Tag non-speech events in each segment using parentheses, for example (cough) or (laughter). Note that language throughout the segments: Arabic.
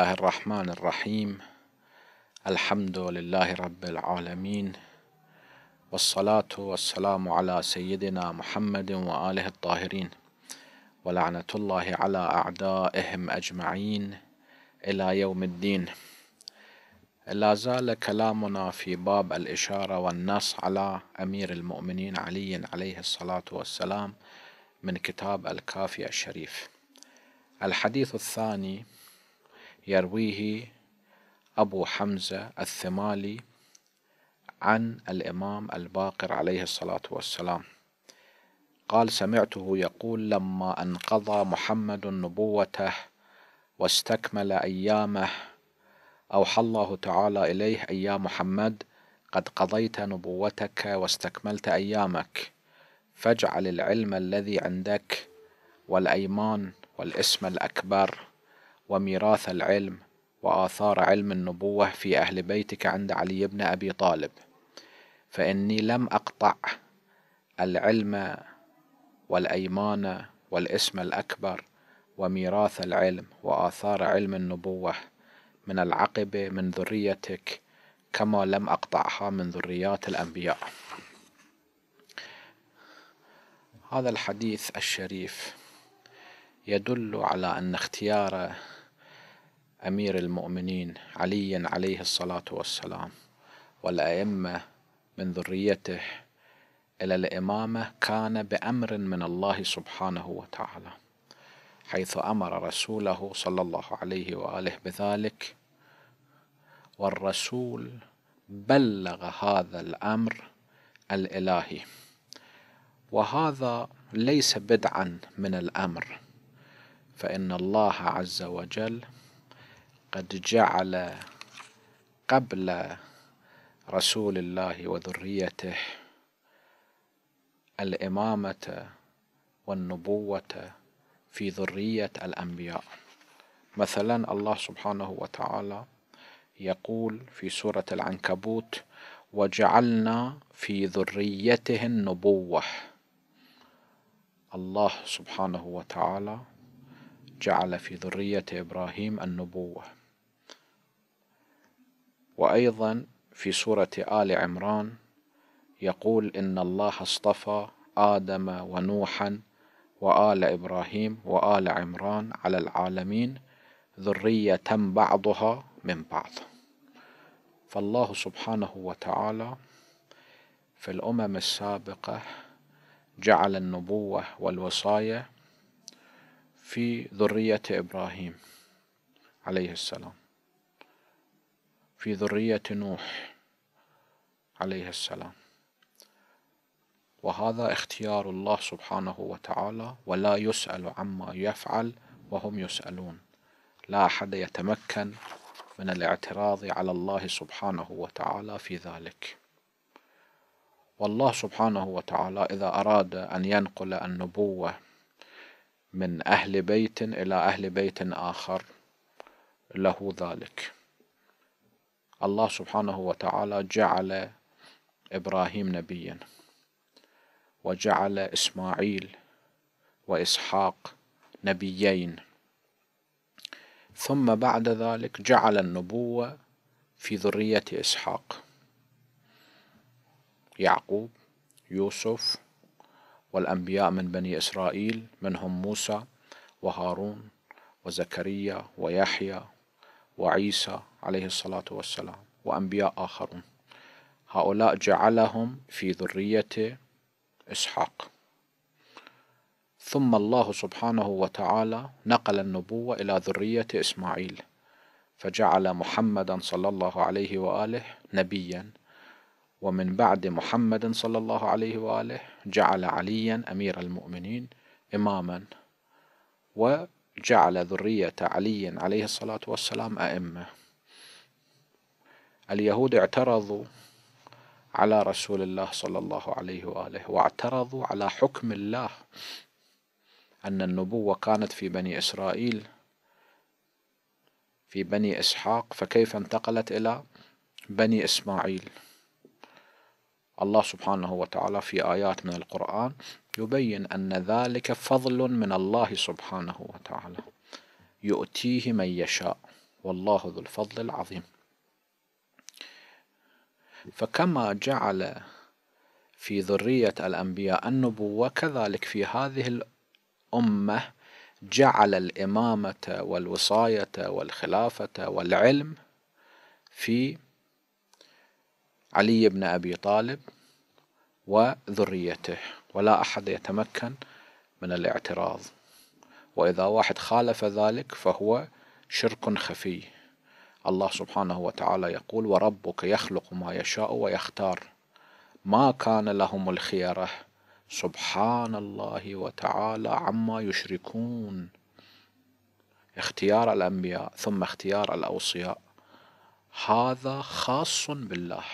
الله الرحمن الرحيم الحمد لله رب العالمين والصلاة والسلام على سيدنا محمد وآله الطاهرين ولعنة الله على أعدائهم أجمعين إلى يوم الدين لا زال كلامنا في باب الإشارة والنص على أمير المؤمنين علي عليه الصلاة والسلام من كتاب الكافي الشريف الحديث الثاني يرويه أبو حمزة الثمالي عن الإمام الباقر عليه الصلاة والسلام قال سمعته يقول لما انقضى محمد نبوته واستكمل أيامه أوحى الله تعالى إليه أي يا محمد قد قضيت نبوتك واستكملت أيامك فاجعل العلم الذي عندك والأيمان والاسم الأكبر وميراث العلم وآثار علم النبوة في أهل بيتك عند علي بن أبي طالب فإني لم أقطع العلم والأيمان والاسم الأكبر وميراث العلم وآثار علم النبوة من العقبة من ذريتك كما لم أقطعها من ذريات الأنبياء هذا الحديث الشريف يدل على أن اختيار أمير المؤمنين علي عليه الصلاة والسلام والأئمة من ذريته إلى الإمامة كان بأمر من الله سبحانه وتعالى حيث أمر رسوله صلى الله عليه وآله بذلك والرسول بلغ هذا الأمر الإلهي وهذا ليس بدعا من الأمر فإن الله عز وجل قد جعل قبل رسول الله وذريته الإمامة والنبوة في ذرية الأنبياء مثلا الله سبحانه وتعالى يقول في سورة العنكبوت وجعلنا في ذريته النبوة الله سبحانه وتعالى جعل في ذرية إبراهيم النبوة وأيضا في سورة آل عمران يقول إن الله اصطفى آدم ونوحا وآل إبراهيم وآل عمران على العالمين ذرية بعضها من بعض فالله سبحانه وتعالى في الأمم السابقة جعل النبوة والوصايا في ذرية إبراهيم عليه السلام في ذرية نوح عليه السلام وهذا اختيار الله سبحانه وتعالى ولا يسأل عما يفعل وهم يسألون لا أحد يتمكن من الاعتراض على الله سبحانه وتعالى في ذلك والله سبحانه وتعالى إذا أراد أن ينقل النبوة من أهل بيت إلى أهل بيت آخر له ذلك الله سبحانه وتعالى جعل إبراهيم نبيا وجعل إسماعيل وإسحاق نبيين ثم بعد ذلك جعل النبوة في ذرية إسحاق يعقوب يوسف والأنبياء من بني إسرائيل منهم موسى وهارون وزكريا ويحيى وعيسى عليه الصلاة والسلام وأنبياء آخرون هؤلاء جعلهم في ذرية إسحاق ثم الله سبحانه وتعالى نقل النبوة إلى ذرية إسماعيل فجعل محمدا صلى الله عليه وآله نبيا ومن بعد محمد صلى الله عليه وآله جعل عليا أمير المؤمنين إماما وجعل ذرية علي عليه الصلاة والسلام أئمة اليهود اعترضوا على رسول الله صلى الله عليه واله واعترضوا على حكم الله ان النبوه كانت في بني اسرائيل في بني اسحاق فكيف انتقلت الى بني اسماعيل الله سبحانه وتعالى في ايات من القران يبين ان ذلك فضل من الله سبحانه وتعالى يؤتيه من يشاء والله ذو الفضل العظيم فكما جعل في ذرية الأنبياء النبوة كذلك في هذه الأمة جعل الإمامة والوصاية والخلافة والعلم في علي بن أبي طالب وذريته ولا أحد يتمكن من الاعتراض وإذا واحد خالف ذلك فهو شرك خفي الله سبحانه وتعالى يقول وربك يخلق ما يشاء ويختار ما كان لهم الخيره سبحان الله وتعالى عما يشركون اختيار الانبياء ثم اختيار الاوصياء هذا خاص بالله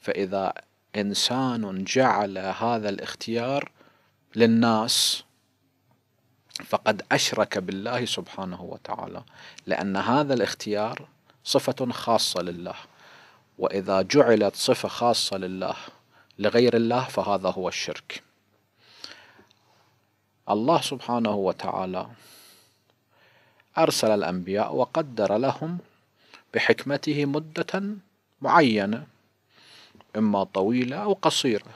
فاذا انسان جعل هذا الاختيار للناس فقد أشرك بالله سبحانه وتعالى لأن هذا الاختيار صفة خاصة لله وإذا جعلت صفة خاصة لله لغير الله فهذا هو الشرك الله سبحانه وتعالى أرسل الأنبياء وقدر لهم بحكمته مدة معينة إما طويلة أو قصيرة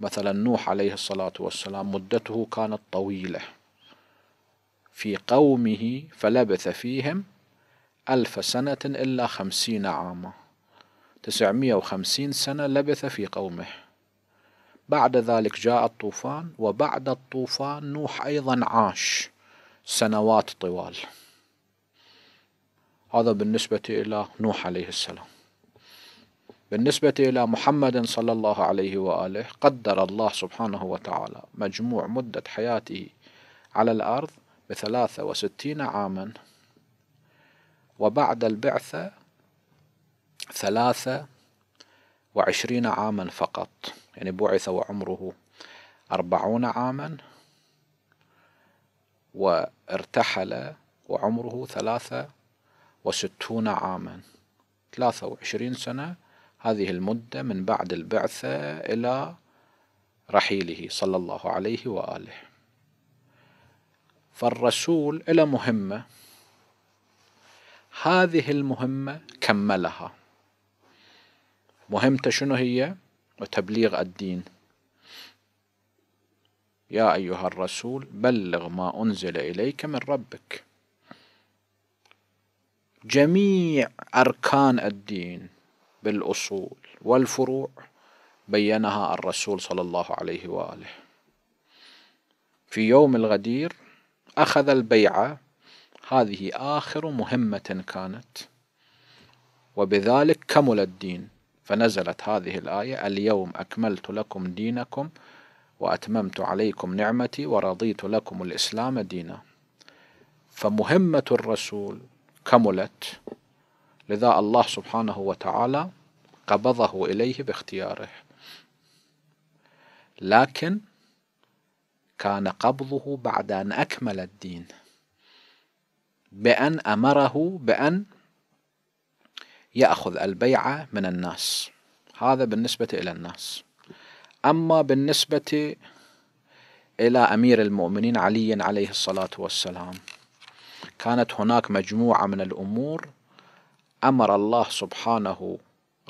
مثلا نوح عليه الصلاة والسلام مدته كانت طويلة في قومه فلبث فيهم ألف سنة إلا خمسين عاما تسعمائة وخمسين سنة لبث في قومه بعد ذلك جاء الطوفان وبعد الطوفان نوح أيضا عاش سنوات طوال هذا بالنسبة إلى نوح عليه السلام بالنسبة إلى محمد صلى الله عليه وآله قدر الله سبحانه وتعالى مجموع مدة حياته على الأرض بثلاثة وستين عاما وبعد البعثة ثلاثة وعشرين عاما فقط يعني بعث وعمره أربعون عاما وارتحل وعمره ثلاثة وستون عاما ثلاثة وعشرين سنة هذه المدة من بعد البعثة إلى رحيله صلى الله عليه وآله فالرسول له مهمة هذه المهمة كملها مهمته شنو هي وتبليغ الدين يا أيها الرسول بلغ ما أنزل إليك من ربك جميع أركان الدين بالأصول والفروع بينها الرسول صلى الله عليه وآله في يوم الغدير أخذ البيعة هذه آخر مهمة كانت وبذلك كمل الدين فنزلت هذه الآية اليوم أكملت لكم دينكم وأتممت عليكم نعمتي ورضيت لكم الإسلام دينا فمهمة الرسول كملت لذا الله سبحانه وتعالى قبضه إليه باختياره لكن كان قبضه بعد أن أكمل الدين بأن أمره بأن يأخذ البيعة من الناس هذا بالنسبة إلى الناس أما بالنسبة إلى أمير المؤمنين علي عليه الصلاة والسلام كانت هناك مجموعة من الأمور أمر الله سبحانه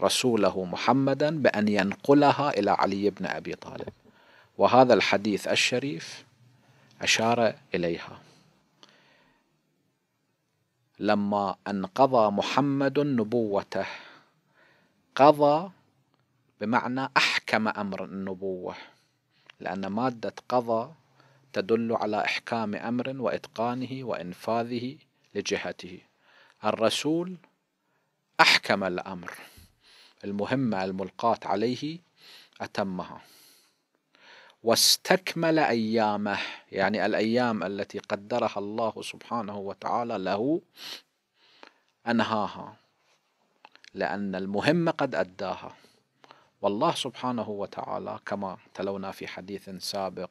رسوله محمدا بأن ينقلها إلى علي بن أبي طالب وهذا الحديث الشريف أشار إليها لما انقضى محمد نبوته قضى بمعنى أحكم أمر النبوة لأن مادة قضى تدل على إحكام أمر وإتقانه وإنفاذه لجهته الرسول أحكم الأمر المهمة الملقاة عليه أتمها واستكمل أيامه يعني الأيام التي قدرها الله سبحانه وتعالى له أنهاها لأن المهمة قد أداها والله سبحانه وتعالى كما تلونا في حديث سابق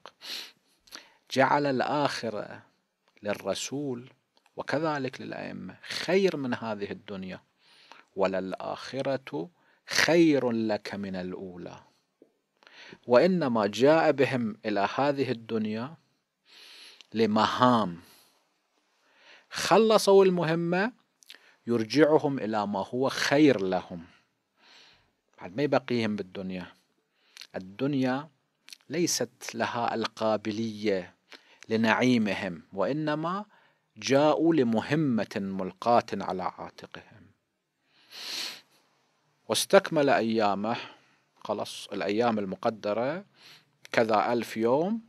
جعل الآخرة للرسول وكذلك للأئمة خير من هذه الدنيا وللآخرة خير لك من الأولى وإنما جاء بهم إلى هذه الدنيا لمهام خلصوا المهمة يرجعهم إلى ما هو خير لهم بعد ما يبقيهم بالدنيا الدنيا ليست لها القابلية لنعيمهم وإنما جاءوا لمهمة ملقاة على عاتقهم واستكمل أيامه خلاص الأيام المقدرة كذا ألف يوم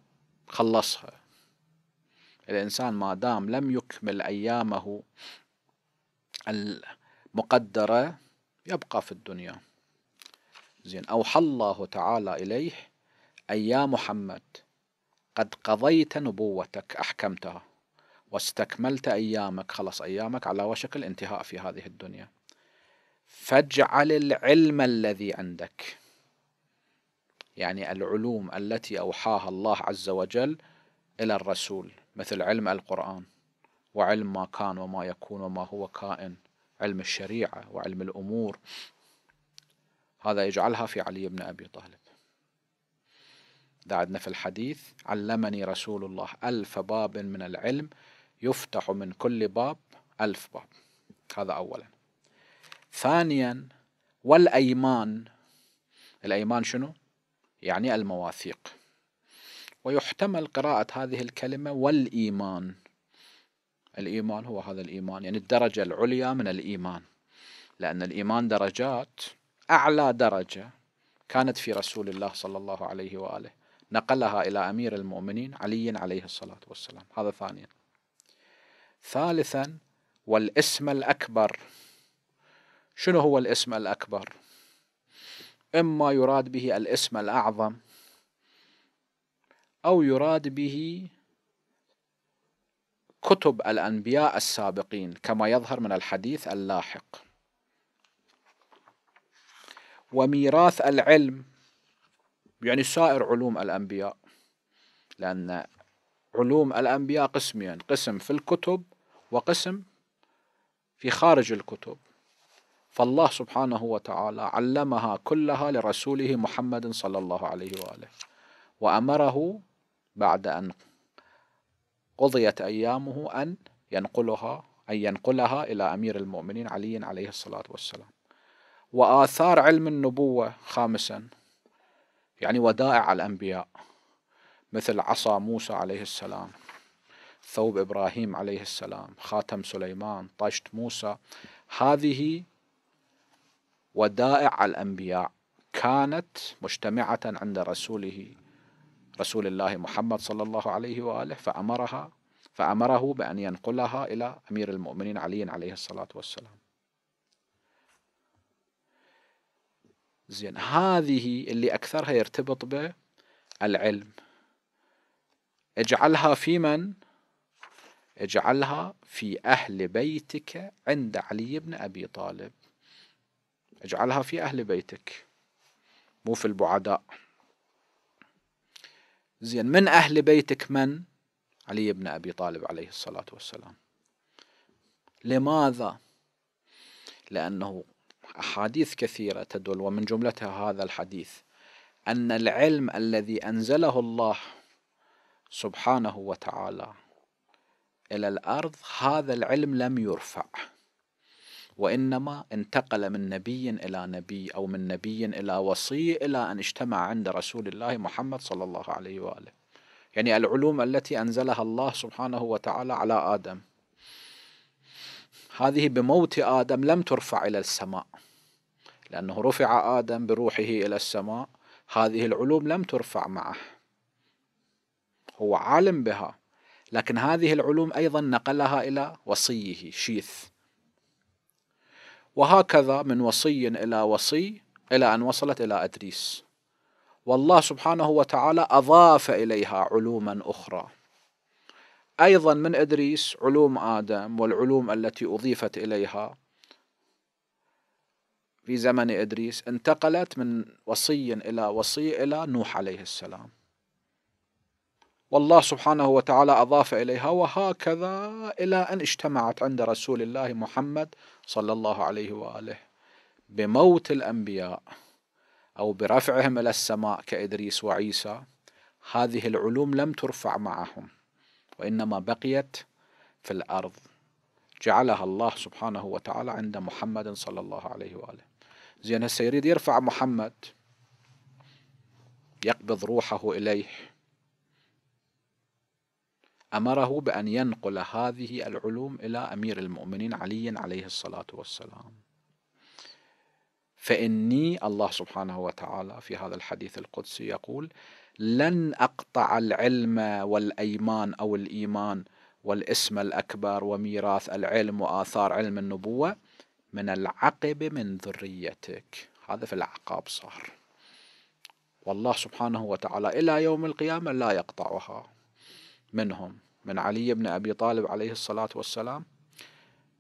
خلصها الإنسان ما دام لم يكمل أيامه المقدرة يبقى في الدنيا زين أوحى الله تعالى إليه أي يا محمد قد قضيت نبوتك أحكمتها واستكملت أيامك خلص أيامك على وشك الانتهاء في هذه الدنيا فاجعل العلم الذي عندك يعني العلوم التي أوحاها الله عز وجل إلى الرسول مثل علم القرآن وعلم ما كان وما يكون وما هو كائن علم الشريعة وعلم الأمور هذا يجعلها في علي بن أبي طالب إذا في الحديث علمني رسول الله ألف باب من العلم يفتح من كل باب ألف باب هذا أولا ثانيا والأيمان الأيمان شنو؟ يعني المواثيق ويحتمل قراءة هذه الكلمة والإيمان الإيمان هو هذا الإيمان يعني الدرجة العليا من الإيمان لأن الإيمان درجات أعلى درجة كانت في رسول الله صلى الله عليه وآله نقلها إلى أمير المؤمنين علي عليه الصلاة والسلام هذا ثانيا ثالثا والاسم الأكبر شنو هو الاسم الأكبر؟ إما يراد به الاسم الأعظم أو يراد به كتب الأنبياء السابقين كما يظهر من الحديث اللاحق وميراث العلم يعني سائر علوم الأنبياء لأن علوم الأنبياء قسمين قسم في الكتب وقسم في خارج الكتب فالله سبحانه وتعالى علمها كلها لرسوله محمد صلى الله عليه واله وامره بعد ان قضيت ايامه ان ينقلها ان ينقلها الى امير المؤمنين علي عليه الصلاه والسلام واثار علم النبوه خامسا يعني ودائع الانبياء مثل عصا موسى عليه السلام ثوب ابراهيم عليه السلام خاتم سليمان طشت موسى هذه ودائع الأنبياء كانت مجتمعة عند رسوله رسول الله محمد صلى الله عليه وآله فأمرها فأمره بأن ينقلها إلى أمير المؤمنين علي عليه الصلاة والسلام زين هذه اللي أكثرها يرتبط بالعلم اجعلها في من؟ اجعلها في أهل بيتك عند علي بن أبي طالب اجعلها في أهل بيتك مو في البعداء زين من أهل بيتك من علي بن أبي طالب عليه الصلاة والسلام لماذا لأنه أحاديث كثيرة تدل ومن جملتها هذا الحديث أن العلم الذي أنزله الله سبحانه وتعالى إلى الأرض هذا العلم لم يرفع وإنما انتقل من نبي إلى نبي أو من نبي إلى وصي إلى أن اجتمع عند رسول الله محمد صلى الله عليه وآله يعني العلوم التي أنزلها الله سبحانه وتعالى على آدم هذه بموت آدم لم ترفع إلى السماء لأنه رفع آدم بروحه إلى السماء هذه العلوم لم ترفع معه هو عالم بها لكن هذه العلوم أيضا نقلها إلى وصيه شيث وهكذا من وصي إلى وصي إلى أن وصلت إلى أدريس والله سبحانه وتعالى أضاف إليها علوما أخرى أيضا من إدريس علوم آدم والعلوم التي أضيفت إليها في زمن إدريس انتقلت من وصي إلى وصي إلى نوح عليه السلام والله سبحانه وتعالى أضاف إليها وهكذا إلى أن اجتمعت عند رسول الله محمد صلى الله عليه وآله بموت الأنبياء أو برفعهم إلى السماء كإدريس وعيسى هذه العلوم لم ترفع معهم وإنما بقيت في الأرض جعلها الله سبحانه وتعالى عند محمد صلى الله عليه وآله زين هسه يريد يرفع محمد يقبض روحه إليه أمره بأن ينقل هذه العلوم إلى أمير المؤمنين علي عليه الصلاة والسلام فإني الله سبحانه وتعالى في هذا الحديث القدسي يقول لن أقطع العلم والأيمان أو الإيمان والاسم الأكبر وميراث العلم وآثار علم النبوة من العقب من ذريتك هذا في العقاب صار والله سبحانه وتعالى إلى يوم القيامة لا يقطعها منهم من علي بن أبي طالب عليه الصلاة والسلام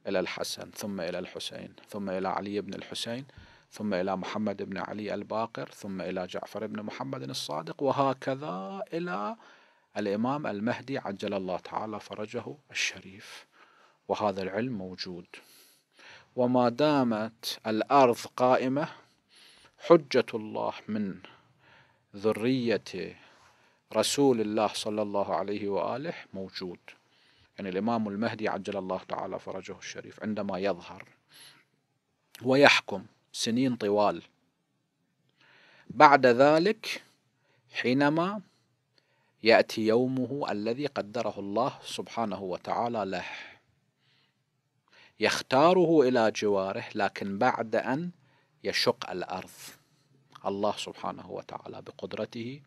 إلى الحسن ثم إلى الحسين ثم إلى علي بن الحسين ثم إلى محمد بن علي الباقر ثم إلى جعفر بن محمد الصادق وهكذا إلى الإمام المهدي عجل الله تعالى فرجه الشريف وهذا العلم موجود وما دامت الأرض قائمة حجة الله من ذرية رسول الله صلى الله عليه وآله موجود يعني الإمام المهدي عجل الله تعالى فرجه الشريف عندما يظهر ويحكم سنين طوال بعد ذلك حينما يأتي يومه الذي قدره الله سبحانه وتعالى له يختاره إلى جواره لكن بعد أن يشق الأرض الله سبحانه وتعالى بقدرته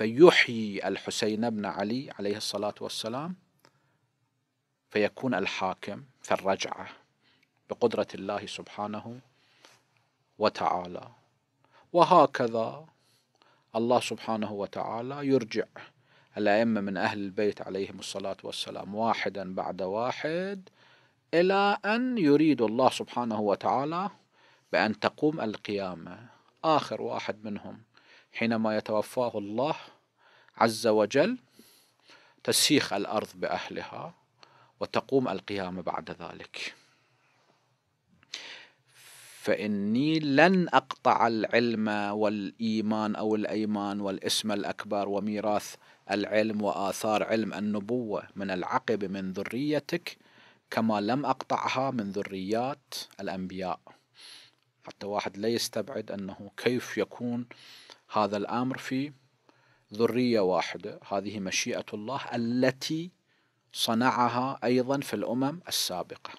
فيحيي الحسين بن علي عليه الصلاة والسلام فيكون الحاكم في الرجعة بقدرة الله سبحانه وتعالى وهكذا الله سبحانه وتعالى يرجع الأئمة من أهل البيت عليهم الصلاة والسلام واحدا بعد واحد إلى أن يريد الله سبحانه وتعالى بأن تقوم القيامة آخر واحد منهم حينما يتوفاه الله عز وجل تسيخ الارض باهلها وتقوم القيامه بعد ذلك فاني لن اقطع العلم والايمان او الايمان والاسم الاكبر وميراث العلم واثار علم النبوه من العقب من ذريتك كما لم اقطعها من ذريات الانبياء حتى واحد لا يستبعد انه كيف يكون هذا الأمر في ذرية واحدة هذه مشيئة الله التي صنعها أيضا في الأمم السابقة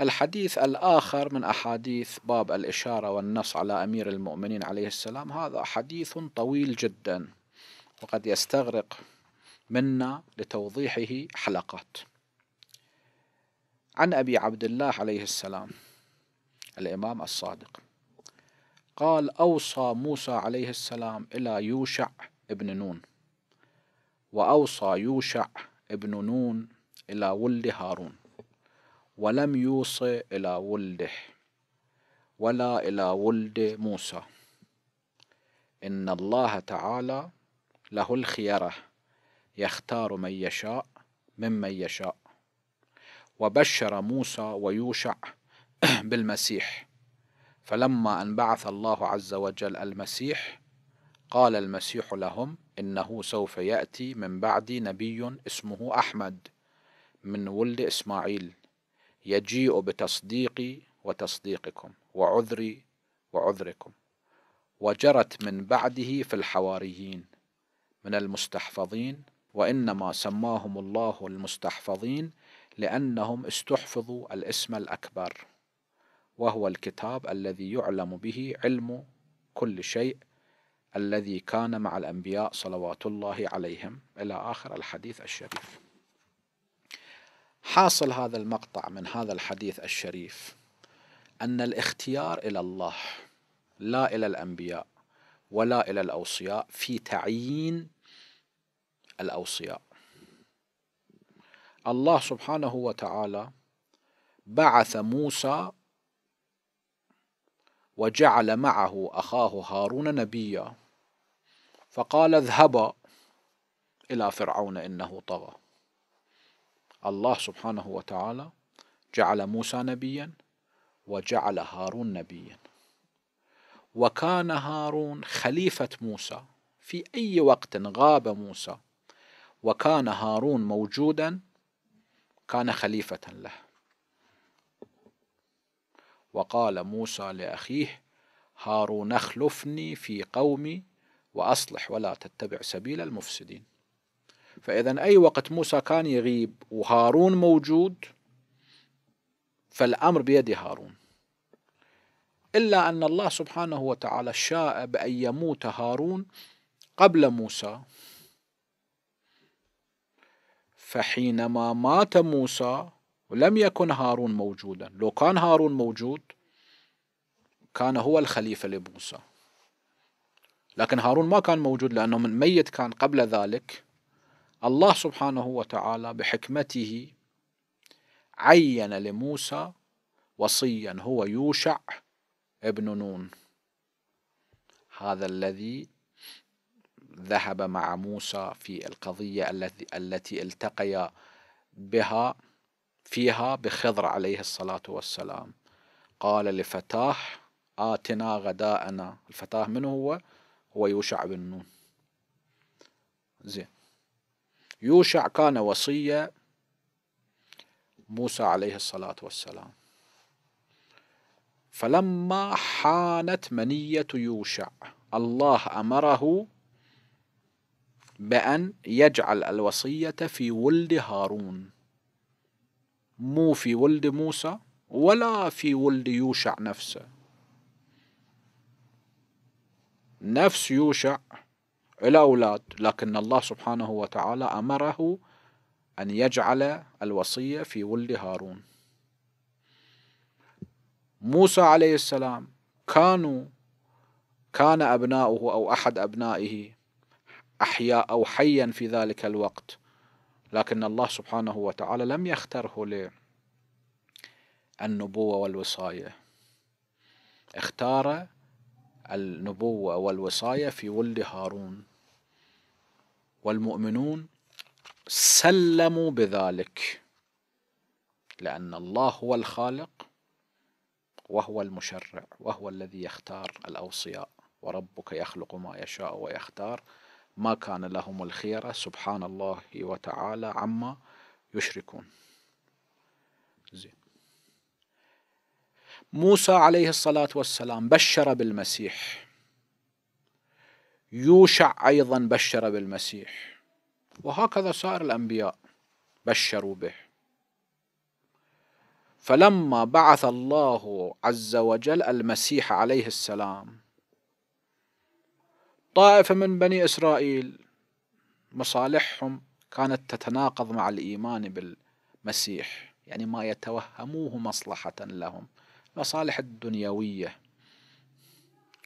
الحديث الآخر من أحاديث باب الإشارة والنص على أمير المؤمنين عليه السلام هذا حديث طويل جدا وقد يستغرق منا لتوضيحه حلقات عن أبي عبد الله عليه السلام الإمام الصادق قال أوصى موسى عليه السلام إلى يوشع ابن نون وأوصى يوشع ابن نون إلى ولد هارون ولم يوصي إلى ولده ولا إلى ولد موسى إن الله تعالى له الخيرة يختار من يشاء ممن يشاء وبشر موسى ويوشع (clears throat) بالمسيح فلما أن بعث الله عز وجل المسيح قال المسيح لهم إنه سوف يأتي من بعد نبي اسمه أحمد من ولد إسماعيل يجيء بتصديقي وتصديقكم وعذري وعذركم وجرت من بعده في الحواريين من المستحفظين وإنما سماهم الله المستحفظين لأنهم استحفظوا الاسم الأكبر وهو الكتاب الذي يعلم به علم كل شيء الذي كان مع الأنبياء صلوات الله عليهم إلى آخر الحديث الشريف حاصل هذا المقطع من هذا الحديث الشريف أن الاختيار إلى الله لا إلى الأنبياء ولا إلى الأوصياء في تعيين الأوصياء الله سبحانه وتعالى بعث موسى وجعل معه أخاه هارون نبيا فقال اذهبا إلى فرعون إنه طغى الله سبحانه وتعالى جعل موسى نبيا وجعل هارون نبيا وكان هارون خليفة موسى في أي وقت غاب موسى وكان هارون موجودا كان خليفة له وقال موسى لأخيه هارون اخلفني في قومي وأصلح ولا تتبع سبيل المفسدين فإذا أي وقت موسى كان يغيب وهارون موجود فالأمر بيد هارون إلا أن الله سبحانه وتعالى شاء بأن يموت هارون قبل موسى فحينما مات موسى ولم يكن هارون موجودا لو كان هارون موجود كان هو الخليفة لموسى لكن هارون ما كان موجود لأنه من ميت كان قبل ذلك الله سبحانه وتعالى بحكمته عين لموسى وصيا هو يوشع ابن نون هذا الذي ذهب مع موسى في القضية التي التقي التقيا بها فيها بخضر عليه الصلاة والسلام قال لفتاه آتنا غداءنا الفتاه من هو؟ هو يوشع بن نون زين يوشع كان وصية موسى عليه الصلاة والسلام فلما حانت منية يوشع الله أمره بأن يجعل الوصية في ولد هارون مو في ولد موسى ولا في ولد يوشع نفسه نفس يوشع إلى أولاد لكن الله سبحانه وتعالى أمره أن يجعل الوصية في ولد هارون موسى عليه السلام كانوا كان أبناؤه أو أحد أبنائه أحياء أو حيا في ذلك الوقت لكن الله سبحانه وتعالى لم يختره للنبوة والوصاية اختار النبوة والوصاية في ولد هارون والمؤمنون سلموا بذلك لأن الله هو الخالق وهو المشرع وهو الذي يختار الأوصياء وربك يخلق ما يشاء ويختار ما كان لهم الخيرة سبحان الله وتعالى عما يشركون زين موسى عليه الصلاة والسلام بشر بالمسيح يوشع أيضا بشر بالمسيح وهكذا سائر الأنبياء بشروا به فلما بعث الله عز وجل المسيح عليه السلام طائفة من بني إسرائيل مصالحهم كانت تتناقض مع الإيمان بالمسيح يعني ما يتوهموه مصلحة لهم مصالح الدنيوية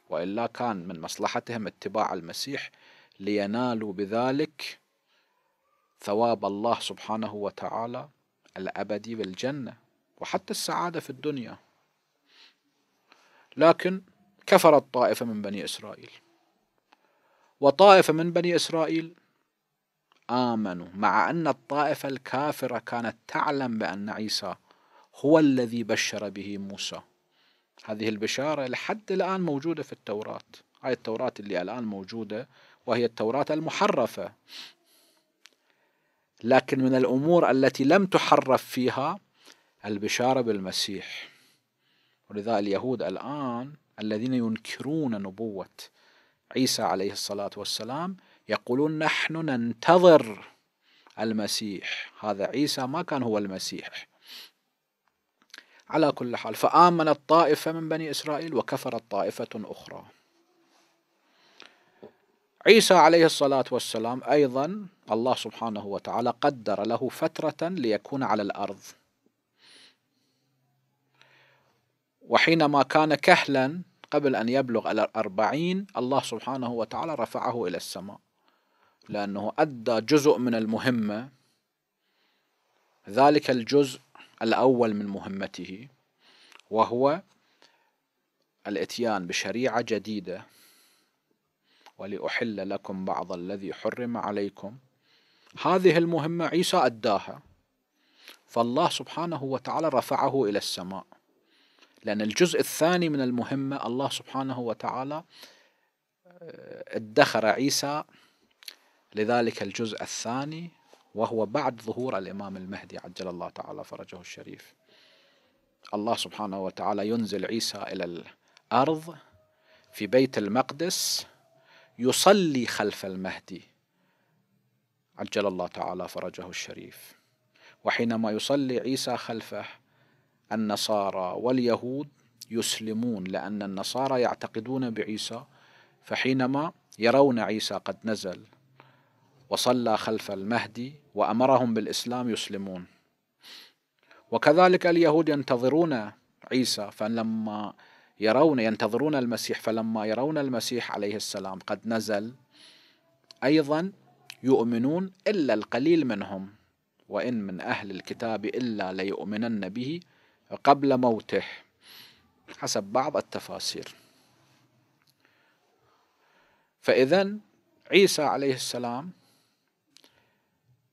وإلا كان من مصلحتهم اتباع المسيح لينالوا بذلك ثواب الله سبحانه وتعالى الأبدي بالجنة وحتى السعادة في الدنيا لكن كفرت طائفة من بني إسرائيل وطائفة من بني إسرائيل آمنوا مع أن الطائفة الكافرة كانت تعلم بأن عيسى هو الذي بشر به موسى هذه البشارة لحد الآن موجودة في التوراة هاي التوراة اللي الآن موجودة وهي التوراة المحرفة لكن من الأمور التي لم تحرف فيها البشارة بالمسيح ولذا اليهود الآن الذين ينكرون نبوة عيسى عليه الصلاة والسلام يقولون نحن ننتظر المسيح هذا عيسى ما كان هو المسيح على كل حال فآمنت طائفة من بني إسرائيل وكفرت طائفة أخرى عيسى عليه الصلاة والسلام أيضا الله سبحانه وتعالى قدر له فترة ليكون على الأرض وحينما كان كهلا قبل أن يبلغ الأربعين الله سبحانه وتعالى رفعه إلى السماء لأنه أدى جزء من المهمة ذلك الجزء الأول من مهمته وهو الاتيان بشريعة جديدة ولأحل لكم بعض الذي حرم عليكم هذه المهمة عيسى أداها فالله سبحانه وتعالى رفعه إلى السماء لأن الجزء الثاني من المهمة الله سبحانه وتعالى آه، ادخر عيسى لذلك الجزء الثاني وهو بعد ظهور الإمام المهدي عجل الله تعالى فرجه الشريف الله سبحانه وتعالى ينزل عيسى إلى الأرض في بيت المقدس يصلي خلف المهدي عجل الله تعالى فرجه الشريف وحينما يصلي عيسى خلفه النصارى واليهود يسلمون لأن النصارى يعتقدون بعيسى فحينما يرون عيسى قد نزل وصلى خلف المهدي وأمرهم بالإسلام يسلمون وكذلك اليهود ينتظرون عيسى فلما يرون ينتظرون المسيح فلما يرون المسيح عليه السلام قد نزل أيضا يؤمنون إلا القليل منهم وإن من أهل الكتاب إلا ليؤمنن به قبل موته حسب بعض التفاسير فإذا عيسى عليه السلام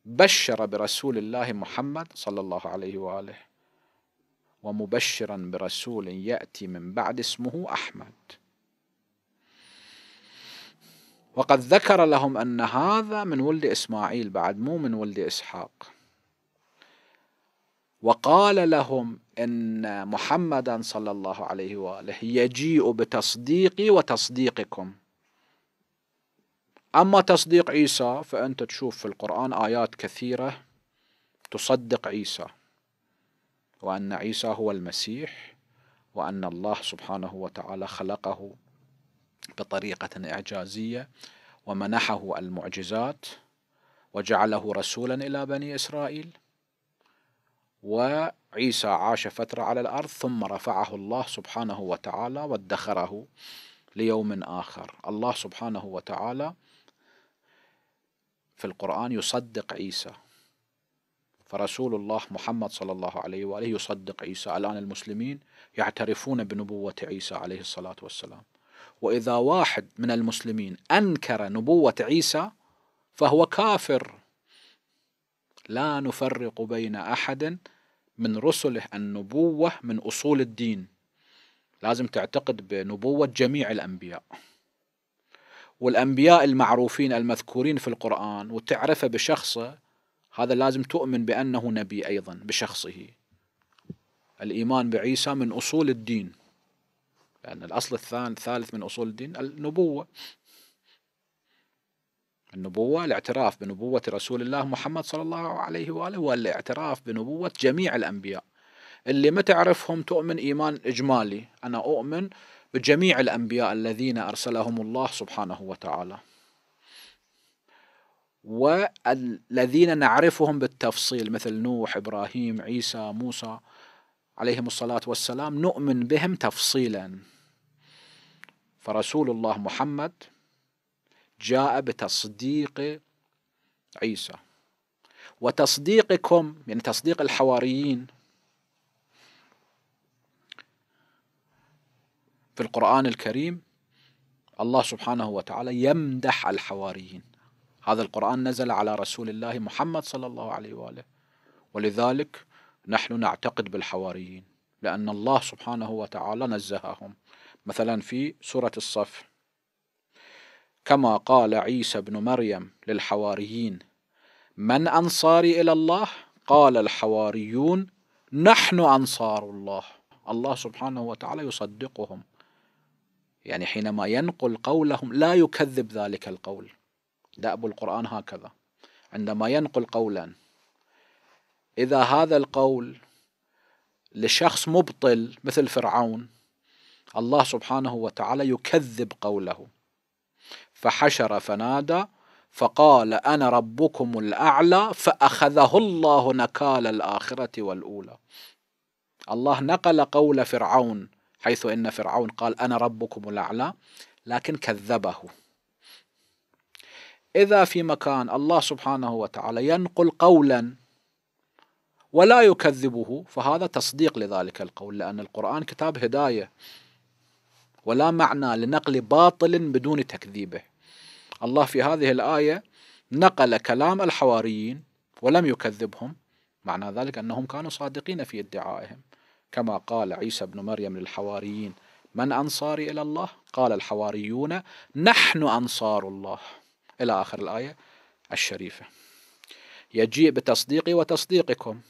بشر برسول الله محمد صلى الله عليه واله ومبشرا برسول ياتي من بعد اسمه احمد وقد ذكر لهم ان هذا من ولد اسماعيل بعد مو من ولد اسحاق وقال لهم ان محمدا صلى الله عليه واله يجيء بتصديقي وتصديقكم اما تصديق عيسى فانت تشوف في القران ايات كثيره تصدق عيسى وان عيسى هو المسيح وان الله سبحانه وتعالى خلقه بطريقه اعجازيه ومنحه المعجزات وجعله رسولا الى بني اسرائيل وعيسى عاش فترة على الأرض ثم رفعه الله سبحانه وتعالى وادخره ليوم آخر الله سبحانه وتعالى في القرآن يصدق عيسى فرسول الله محمد صلى الله عليه وآله يصدق عيسى الآن المسلمين يعترفون بنبوة عيسى عليه الصلاة والسلام وإذا واحد من المسلمين أنكر نبوة عيسى فهو كافر لا نفرق بين أحد من رسله النبوة من أصول الدين لازم تعتقد بنبوة جميع الأنبياء والأنبياء المعروفين المذكورين في القرآن وتعرفه بشخصه هذا لازم تؤمن بأنه نبي أيضا بشخصه الإيمان بعيسى من أصول الدين لأن الأصل الثالث من أصول الدين النبوة النبوة الاعتراف بنبوة رسول الله محمد صلى الله عليه وآله والاعتراف بنبوة جميع الأنبياء اللي ما تعرفهم تؤمن إيمان إجمالي أنا أؤمن بجميع الأنبياء الذين أرسلهم الله سبحانه وتعالى والذين نعرفهم بالتفصيل مثل نوح إبراهيم عيسى موسى عليهم الصلاة والسلام نؤمن بهم تفصيلا فرسول الله محمد جاء بتصديق عيسى وتصديقكم يعني تصديق الحواريين في القرآن الكريم الله سبحانه وتعالى يمدح الحواريين هذا القرآن نزل على رسول الله محمد صلى الله عليه وآله ولذلك نحن نعتقد بالحواريين لأن الله سبحانه وتعالى نزههم مثلا في سورة الصف كما قال عيسى بن مريم للحواريين من أنصاري إلى الله؟ قال الحواريون نحن أنصار الله الله سبحانه وتعالى يصدقهم يعني حينما ينقل قولهم لا يكذب ذلك القول دأب القرآن هكذا عندما ينقل قولا إذا هذا القول لشخص مبطل مثل فرعون الله سبحانه وتعالى يكذب قوله فحشر فنادى فقال انا ربكم الاعلى فاخذه الله نكال الاخره والاولى الله نقل قول فرعون حيث ان فرعون قال انا ربكم الاعلى لكن كذبه اذا في مكان الله سبحانه وتعالى ينقل قولا ولا يكذبه فهذا تصديق لذلك القول لان القران كتاب هدايه ولا معنى لنقل باطل بدون تكذيبه الله في هذه الآية نقل كلام الحواريين ولم يكذبهم معنى ذلك أنهم كانوا صادقين في ادعائهم كما قال عيسى بن مريم للحواريين من أنصاري إلى الله قال الحواريون نحن أنصار الله إلى آخر الآية الشريفة يجيء بتصديقي وتصديقكم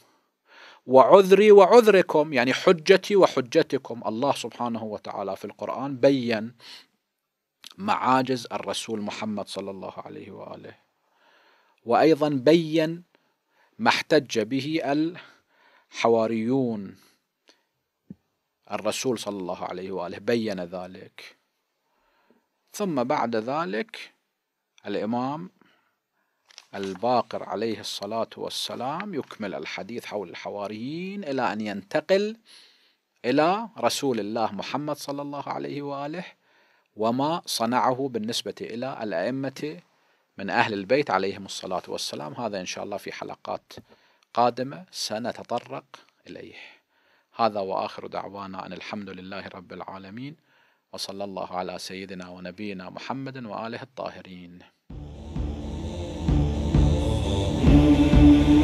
وعذري وعذركم يعني حجتي وحجتكم الله سبحانه وتعالى في القرآن بين معاجز الرسول محمد صلى الله عليه وآله وأيضا بين ما احتج به الحواريون الرسول صلى الله عليه وآله بين ذلك ثم بعد ذلك الإمام الباقر عليه الصلاة والسلام يكمل الحديث حول الحواريين إلى أن ينتقل إلى رسول الله محمد صلى الله عليه وآله وما صنعه بالنسبة إلى الأئمة من أهل البيت عليهم الصلاة والسلام هذا إن شاء الله في حلقات قادمة سنتطرق إليه هذا وآخر دعوانا أن الحمد لله رب العالمين وصلى الله على سيدنا ونبينا محمد وآله الطاهرين you.